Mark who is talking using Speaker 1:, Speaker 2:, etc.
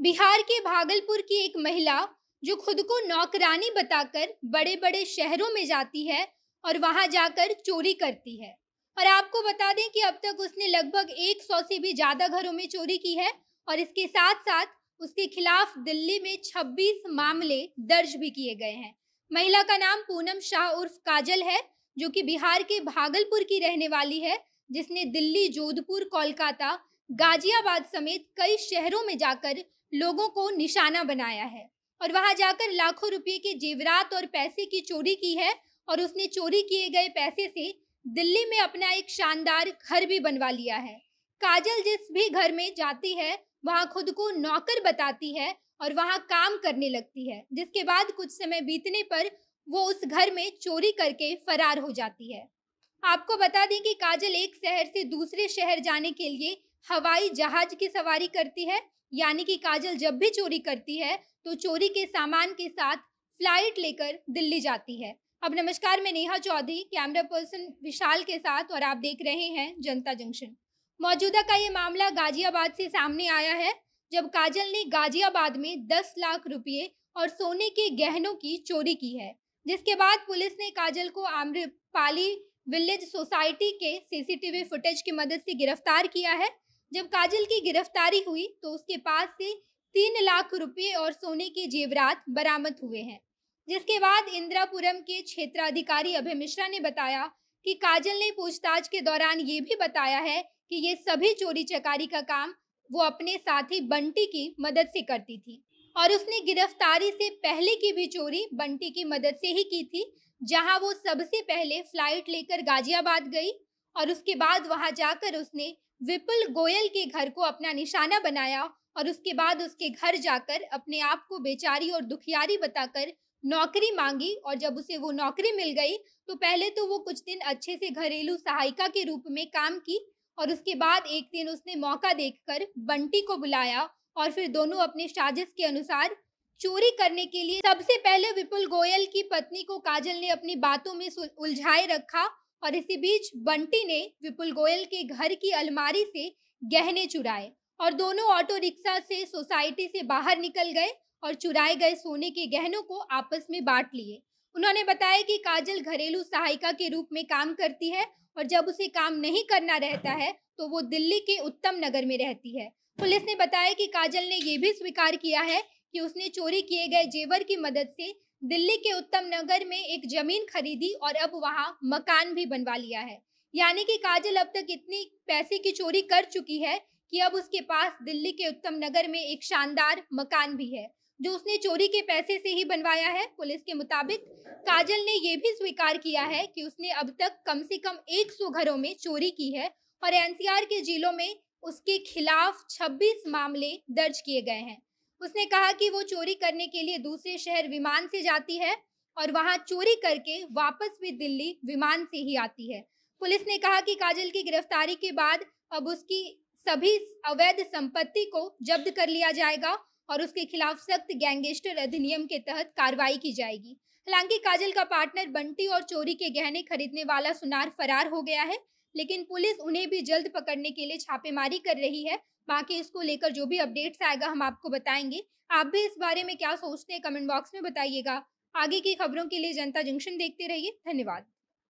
Speaker 1: बिहार के भागलपुर की एक महिला जो खुद को नौकरानी बताकर बड़े बड़े शहरों में जाती है और वहां जाकर चोरी करती है और आपको बता दें कि अब तक उसने लगभग 100 से भी ज़्यादा घरों में चोरी की है और इसके साथ साथ उसके खिलाफ दिल्ली में 26 मामले दर्ज भी किए गए हैं महिला का नाम पूनम शाह उर्फ काजल है जो कि बिहार के भागलपुर की रहने वाली है जिसने दिल्ली जोधपुर कोलकाता गाजियाबाद समेत कई शहरों में जाकर लोगों को निशाना बनाया है और वहां जाकर लाखों रुपए के जेवरात और पैसे की चोरी की है और उसने चोरी किए गए पैसे से दिल्ली में अपना एक शानदार घर भी बनवा लिया है काजल जिस भी घर में जाती है वहां खुद को नौकर बताती है और वहां काम करने लगती है जिसके बाद कुछ समय बीतने पर वो उस घर में चोरी करके फरार हो जाती है आपको बता दें कि काजल एक शहर से दूसरे शहर जाने के लिए हवाई जहाज की सवारी करती है यानी कि काजल जब भी चोरी करती है तो चोरी के सामान के साथ फ्लाइट लेकर दिल्ली जाती है अब नमस्कार मैं नेहा चौधरी कैमरा पर्सन विशाल के साथ और आप देख रहे हैं जनता जंक्शन मौजूदा का ये मामला गाजियाबाद से सामने आया है जब काजल ने गाजियाबाद में 10 लाख रुपए और सोने के गहनों की चोरी की है जिसके बाद पुलिस ने काजल को आम्रपाली विलेज सोसाइटी के सीसीटीवी फुटेज की मदद से गिरफ्तार किया है जब काजल की गिरफ्तारी हुई तो उसके पास से तीन लाख रुपए और सोने के जेवरात बरामद हुए हैं जिसके बाद इंदिरापुरम के क्षेत्राधिकारी अभय मिश्रा ने बताया कि काजल ने पूछताछ के दौरान ये भी बताया है कि ये सभी चोरी चकारी का काम वो अपने साथी बंटी की मदद से करती थी और उसने गिरफ्तारी से पहले की भी चोरी बंटी की मदद से ही की थी जहां वो सबसे पहले फ्लाइट लेकर गाजियाबाद गई और उसके बाद वहां जाकर उसने विपुल गोयल के घर को अपना निशाना बनाया और उसके बाद उसके घर जाकर अपने आप को बेचारी और दुखियारी बताकर नौकरी मांगी और जब उसे वो नौकरी मिल गई तो पहले तो वो कुछ दिन अच्छे से घरेलू सहायिका के रूप में काम की और उसके बाद एक दिन उसने मौका देखकर बंटी को बुलाया और फिर दोनों अपने साजिश के अनुसार चोरी करने के लिए सबसे पहले विपुल गोयल की पत्नी को काजल ने अपनी बातों में उलझाए रखा और इसी बीच बंटी ने विपुल गोयल के घर की अलमारी से गहने चुराए और दोनों ऑटो रिक्शा से सोसाइटी से बाहर निकल गए और चुराए गए सोने के गहनों को आपस में बांट लिए उन्होंने बताया कि काजल घरेलू सहायिका के रूप में काम करती है और जब उसे काम नहीं करना रहता है तो वो दिल्ली के उत्तम नगर में रहती है पुलिस ने बताया कि काजल ने यह भी स्वीकार किया है कि उसने चोरी किए गए जेवर की मदद से दिल्ली के उत्तम नगर में एक जमीन खरीदी और अब वहां मकान भी बनवा लिया है यानी कि काजल अब तक इतनी पैसे की चोरी कर चुकी है कि अब उसके पास दिल्ली के उत्तम नगर में एक शानदार मकान भी है जो उसने चोरी के पैसे से ही बनवाया है पुलिस के मुताबिक काजल ने यह भी स्वीकार किया है कि उसने अब तक कम से कम 100 घरों में चोरी की है और एनसीआर के जिलों में उसके खिलाफ 26 मामले दर्ज किए गए हैं उसने कहा कि वो चोरी करने के लिए दूसरे शहर विमान से जाती है और वहां चोरी करके वापस भी दिल्ली विमान से ही आती है पुलिस ने कहा कि काजल की गिरफ्तारी के बाद अब उसकी सभी अवैध संपत्ति को जब्त कर लिया जाएगा और उसके खिलाफ सख्त गैंगस्टर अधिनियम के तहत कार्रवाई की जाएगी हालांकि काजल का पार्टनर बंटी और चोरी के गहने खरीदने वाला सुनार फरार हो गया है लेकिन पुलिस उन्हें भी जल्द पकड़ने के लिए छापेमारी कर रही है बाकी इसको लेकर जो भी अपडेट्स आएगा हम आपको बताएंगे आप भी इस बारे में क्या सोचते हैं कमेंट बॉक्स में बताइएगा आगे की खबरों के लिए जनता जंक्शन देखते रहिए धन्यवाद